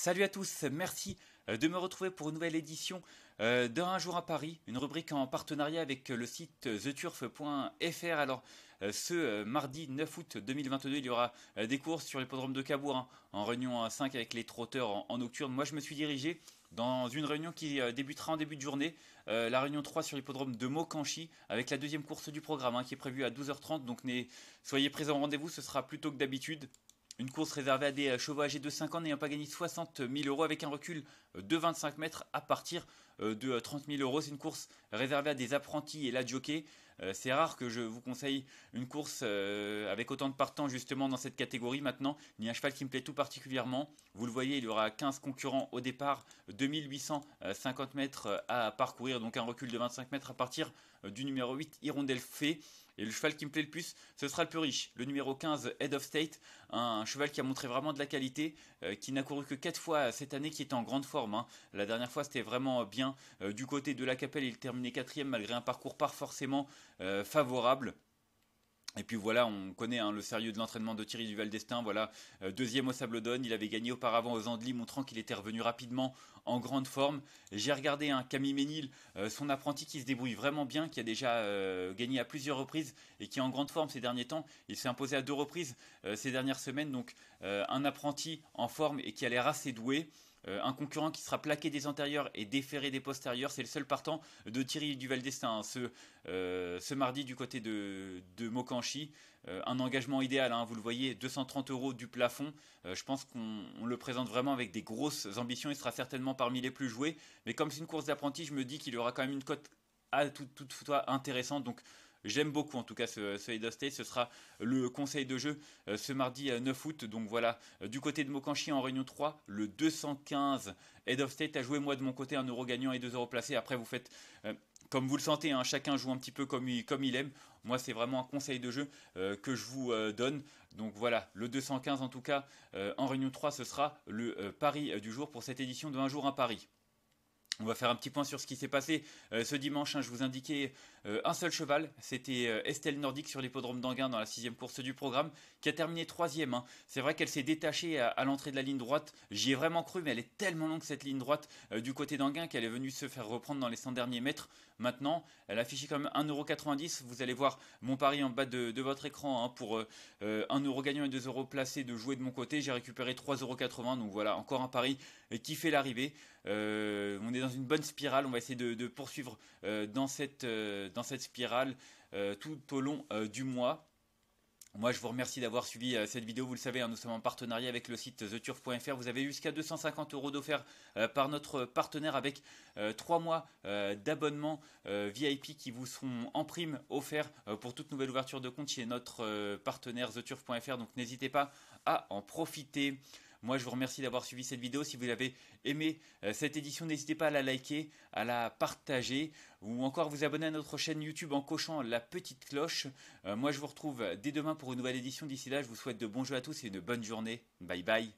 Salut à tous, merci euh, de me retrouver pour une nouvelle édition euh, d'un jour à Paris, une rubrique en partenariat avec euh, le site theturf.fr. Alors ce mardi 9 août 2022, il y aura des courses sur l'hippodrome de Cabourg hein, en réunion 5 avec les trotteurs en, nocturne. Moi je me suis dirigé dans une réunion qui débutera en début de journée, la réunion 3 sur l'hippodrome de Mokanchi, avec la deuxième course du programme hein, qui est prévue à 12h30. Donc soyez présents au rendez-vous, ce sera plus tôt que d'habitude. Une course réservée à des euh, chevaux âgés de 5 ans n'ayant pas gagné 60 000 euros avec un recul euh, de 25 mètres à partir euh, de 30 000 euros. C'est une course réservée à des apprentis et la jockey. Euh, c'est rare que je vous conseille une course euh, avec autant de partants justement dans cette catégorie maintenant. Il y a un cheval qui me plaît tout particulièrement. Vous le voyez, il y aura 15 concurrents au départ, 2850 mètres euh, à parcourir, donc un recul de 25 mètres à partir du numéro 8, Hirondelle Fée. Et le cheval qui me plaît le plus, ce sera le plus riche, le numéro 15, Head of State, un cheval qui a montré vraiment de la qualité, qui n'a couru que 4 fois cette année, qui est en grande forme. Hein. La dernière fois, c'était vraiment bien. du côté de la Capelle, il terminait quatrième malgré un parcours par forcément euh, favorable. Et puis voilà, on connaît hein, le sérieux de l'entraînement de Thierry Duval d'Estaing. Voilà, euh, deuxième au Sable d'onne. il avait gagné auparavant aux Andelys, montrant qu'il était revenu rapidement en grande forme. J'ai regardé un hein, Camille Ménil, euh, son apprenti qui se débrouille vraiment bien, qui a déjà gagné à plusieurs reprises et qui est en grande forme ces derniers temps. Il s'est imposé à deux reprises ces dernières semaines, donc un apprenti en forme et qui a l'air assez doué. Euh, un concurrent qui sera plaqué des antérieurs et déféré des postérieurs, c'est le seul partant de Thierry Duval-Destin hein, euh, ce, mardi du côté de, de Mokanchi. Euh, un engagement idéal, hein, vous le voyez, 230 euros du plafond. je pense qu'on le présente vraiment avec des grosses ambitions, il sera certainement parmi les plus joués. Mais comme c'est une course d'apprenti, je me dis qu'il aura quand même une cote toutefois intéressante. Donc J'aime beaucoup en tout cas ce, Head of State. Ce sera le conseil de jeu euh, ce mardi 9 euh, août. Donc voilà, euh, du côté de Mokanchi en Réunion 3, le 215 Head of State a joué moi de mon côté un euro gagnant et deux euros placés. Après vous faites comme vous le sentez, hein, chacun joue un petit peu comme il, aime. Moi, c'est vraiment un conseil de jeu que je vous donne. Donc voilà, le 215 en tout cas, en Réunion 3, ce sera le pari du jour pour cette édition de Un jour, un pari. On va faire un petit point sur ce qui s'est passé euh, ce dimanche. Hein. je vous indiquais euh, un seul cheval. C'était euh, Estelle Nordique sur l'hippodrome d'Anguin dans la sixième course du programme, qui a terminé troisième. Hein. C'est vrai qu'elle s'est détachée à, l'entrée de la ligne droite. J'y ai vraiment cru, mais elle est tellement longue cette ligne droite du côté d'Anguin qu'elle est venue se faire reprendre dans les 100 derniers mètres. Maintenant, elle affiche quand même 1,90€. Vous allez voir mon pari en bas de, votre écran hein, pour 1€ gagnant et 2€ placés de jouer de mon côté. J'ai récupéré 3,80€. Donc voilà, encore un pari qui fait l'arrivée. on est dans une bonne spirale. On va essayer de, poursuivre euh, euh, dans, cette, spirale euh, tout au long du mois. Moi, je vous remercie d'avoir suivi cette vidéo. Vous le savez, hein, nous sommes en partenariat avec le site theturf.fr. Vous avez jusqu'à 250 euros d'offert par notre partenaire avec trois 3 mois d'abonnement VIP qui vous seront en prime offerts pour toute nouvelle ouverture de compte chez notre partenaire theturf.fr. Donc, n'hésitez pas à en profiter. Moi, je vous remercie d'avoir suivi cette vidéo. Si vous avez aimé euh, cette édition, n'hésitez pas à la liker, à la partager ou encore vous abonner à notre chaîne YouTube en cochant la petite cloche. Euh, moi, je vous retrouve dès demain pour une nouvelle édition. D'ici là, je vous souhaite de bons jeux à tous et une bonne journée. Bye bye.